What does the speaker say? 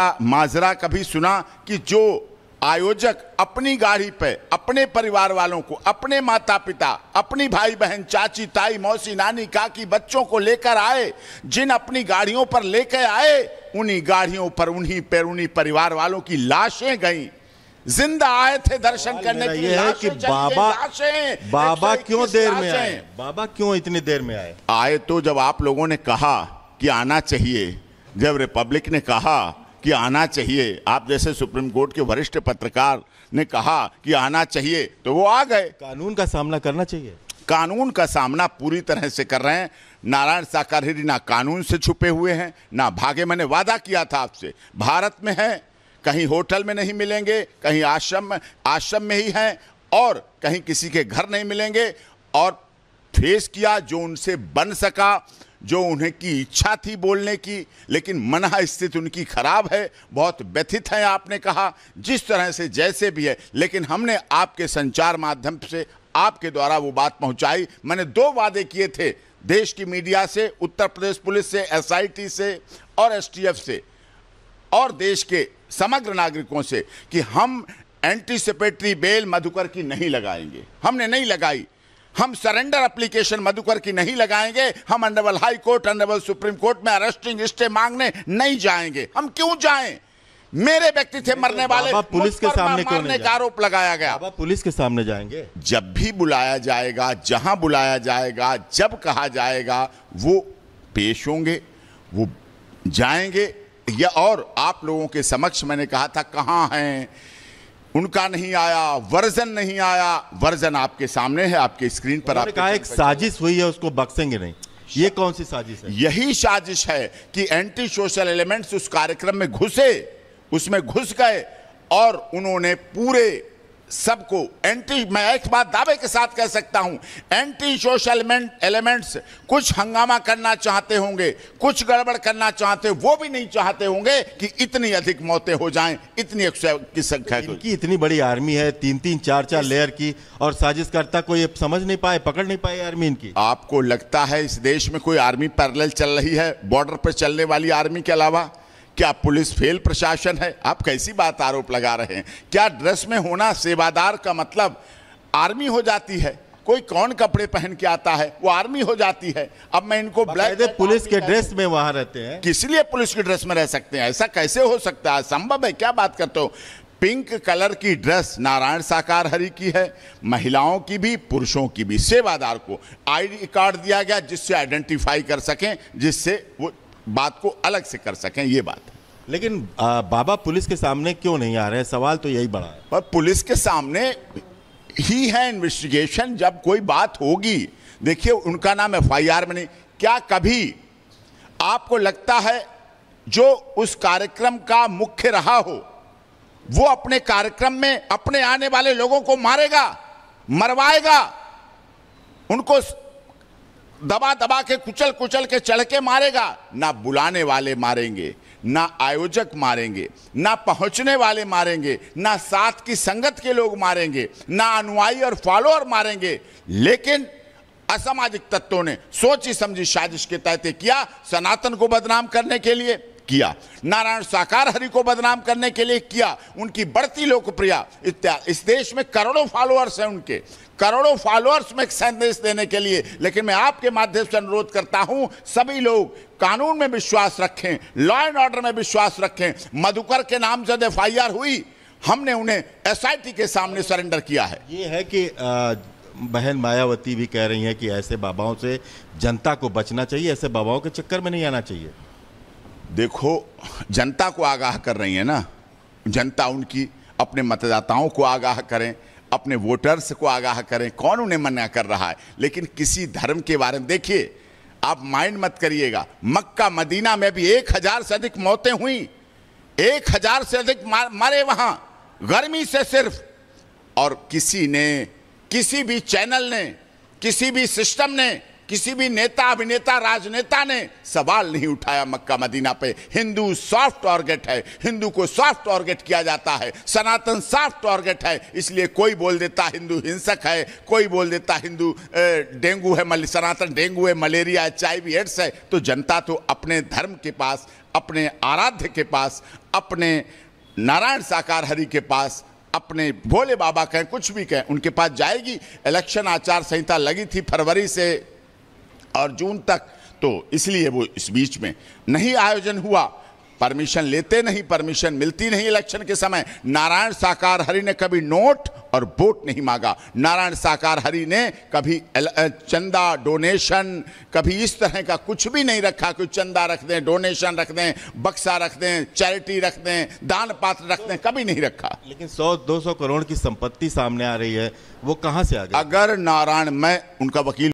माजरा कभी सुना कि जो आयोजक अपनी गाड़ी पे अपने परिवार वालों को अपने माता पिता अपनी भाई बहन चाची ताई मौसी नानी काकी बच्चों को लेकर आए जिन अपनी गाड़ियों पर लेकर आए उन्हीं गाड़ियों पर उन्हीं पर उन्हीं परिवार वालों की लाशें गई जिंदा आए थे दर्शन करने के लिए है कि बाबा बाबा क्यों देर में आए बाबा क्यों इतनी देर में आए आए तो जब आप लोगों ने कहा कि आना चाहिए जब रिपब्लिक ने कहा कि आना चाहिए आप जैसे सुप्रीम कोर्ट के वरिष्ठ पत्रकार ने कहा कि आना चाहिए तो वो आ गए कानून का सामना करना चाहिए कानून का सामना पूरी तरह से कर रहे हैं नारायण साकारहिरी ना कानून से छुपे हुए हैं ना भागे मैंने वादा किया था आपसे भारत में है कहीं होटल में नहीं मिलेंगे कहीं आश्रम में आश्रम में ही हैं और कहीं किसी के घर नहीं मिलेंगे और फेस किया जो उनसे बन सका जो उन्हें की इच्छा थी बोलने की लेकिन मना स्थिति उनकी खराब है बहुत व्यथित हैं आपने कहा जिस तरह से जैसे भी है लेकिन हमने आपके संचार माध्यम से आपके द्वारा वो बात पहुंचाई मैंने दो वादे किए थे देश की मीडिया से उत्तर प्रदेश पुलिस से एसआईटी से और एसटीएफ से और देश के समग्र नागरिकों से कि हम एंटीसिपेटरी बेल मधुकर की नहीं लगाएंगे हमने नहीं लगाई हम सरेंडर एप्लीकेशन मधुकर की नहीं लगाएंगे हम अंडरवल हाई कोर्ट अंडरवल सुप्रीम कोर्ट में अरेस्टिंग स्टे मांगने नहीं जाएंगे हम क्यों जाएं मेरे व्यक्ति थे तो मरने वाले पुलिस के सामने मारने का आरोप लगाया गया पुलिस के सामने जाएंगे जब भी बुलाया जाएगा जहां बुलाया जाएगा जब कहा जाएगा वो पेश होंगे वो जाएंगे या और आप लोगों के समक्ष मैंने कहा था कहाँ हैं उनका नहीं आया वर्जन नहीं आया वर्जन आपके सामने है आपके स्क्रीन पर आपने कहा एक साजिश हुई है उसको बक्सेंगे नहीं ये कौन सी साजिश है यही साजिश है कि एंटी सोशल एलिमेंट्स उस कार्यक्रम में घुसे उसमें घुस गए और उन्होंने पूरे सबको एंटी मैं एक बात दावे के साथ कह सकता हूं एंटी सोशल एलिमेंट्स कुछ हंगामा करना चाहते होंगे कुछ गड़बड़ करना चाहते वो भी नहीं चाहते होंगे कि इतनी अधिक मौतें हो जाएं इतनी की संख्या की इतनी बड़ी आर्मी है तीन तीन चार चार लेयर की और साजिशकर्ता को ये समझ नहीं पाए पकड़ नहीं पाए आर्मी इनकी आपको लगता है इस देश में कोई आर्मी पैरल चल रही है बॉर्डर पर चलने वाली आर्मी के अलावा क्या पुलिस फेल प्रशासन है आप कैसी बात आरोप लगा रहे हैं क्या ड्रेस में होना सेवादार का मतलब आर्मी हो जाती है कोई कौन कपड़े पहन के आता है वो आर्मी हो जाती है अब मैं इनको ब्लैक पुलिस के ड्रेस में वहां रहते हैं किस लिए पुलिस के ड्रेस में रह सकते हैं ऐसा कैसे हो सकता है संभव है क्या बात करते हो पिंक कलर की ड्रेस नारायण साकार हरि की है महिलाओं की भी पुरुषों की भी सेवादार को आईडी कार्ड दिया गया जिससे आइडेंटिफाई कर सकें जिससे वो बात को अलग से कर सकें ये बात है लेकिन आ, बाबा पुलिस के सामने क्यों नहीं आ रहे हैं सवाल तो यही बड़ा है पर पुलिस के सामने ही है इन्वेस्टिगेशन जब कोई बात होगी देखिए उनका नाम एफ में नहीं क्या कभी आपको लगता है जो उस कार्यक्रम का मुख्य रहा हो वो अपने कार्यक्रम में अपने आने वाले लोगों को मारेगा मरवाएगा उनको दबा दबा के कुचल कुचल के चढ़ के मारेगा ना बुलाने वाले मारेंगे ना आयोजक मारेंगे ना पहुंचने वाले मारेंगे ना साथ की संगत के लोग मारेंगे ना अनुयायी और फॉलोअर मारेंगे लेकिन असामाजिक तत्वों ने सोची समझी साजिश के तहत किया सनातन को बदनाम करने के लिए किया नारायण साकार हरि को बदनाम करने के लिए किया उनकी बढ़ती लोकप्रिय इस देश में करोड़ों फॉलोअर्स हैं उनके करोड़ों फॉलोअर्स में संदेश देने के लिए लेकिन मैं आपके माध्यम से अनुरोध करता हूं सभी लोग कानून में विश्वास रखें लॉ एंड ऑर्डर में विश्वास रखें मधुकर के नाम जब एफ हुई हमने उन्हें एसआईटी के सामने सरेंडर किया है ये है कि आ, बहन मायावती भी कह रही हैं कि ऐसे बाबाओं से जनता को बचना चाहिए ऐसे बाबाओं के चक्कर में नहीं आना चाहिए देखो जनता को आगाह कर रही है ना जनता उनकी अपने मतदाताओं को आगाह करें अपने वोटर्स को आगाह करें कौन उन्हें मना कर रहा है लेकिन किसी धर्म के बारे में देखिए आप माइंड मत करिएगा मक्का मदीना में भी एक हजार से अधिक मौतें हुई एक हजार से अधिक मरे वहां गर्मी से सिर्फ और किसी ने किसी भी चैनल ने किसी भी सिस्टम ने किसी भी नेता अभिनेता राजनेता ने सवाल नहीं उठाया मक्का मदीना पे हिंदू सॉफ्ट टारगेट है हिंदू को सॉफ्ट टारगेट किया जाता है सनातन सॉफ्ट टारगेट है इसलिए कोई बोल देता हिंदू हिंसक है कोई बोल देता हिंदू डेंगू है मल सनातन डेंगू है मलेरिया चाय भी एड्स है तो जनता तो अपने धर्म के पास अपने आराध्य के पास अपने नारायण साकार हरि के पास अपने भोले बाबा कहें कुछ भी कहें उनके पास जाएगी इलेक्शन आचार संहिता लगी थी फरवरी से और जून तक तो इसलिए वो इस बीच में नहीं आयोजन हुआ परमिशन लेते नहीं परमिशन मिलती नहीं इलेक्शन के समय नारायण साकार हरि ने कभी नोट और वोट नहीं मांगा नारायण साकार हरि ने कभी चंदा डोनेशन कभी इस तरह का कुछ भी नहीं रखा कि चंदा रख दें डोनेशन रख दें बक्सा रख दें चैरिटी रख दें दान पात्र रख दें कभी नहीं रखा लेकिन 100 200 करोड़ की संपत्ति सामने आ रही है वो कहाँ से आ गया? अगर नारायण मैं उनका वकील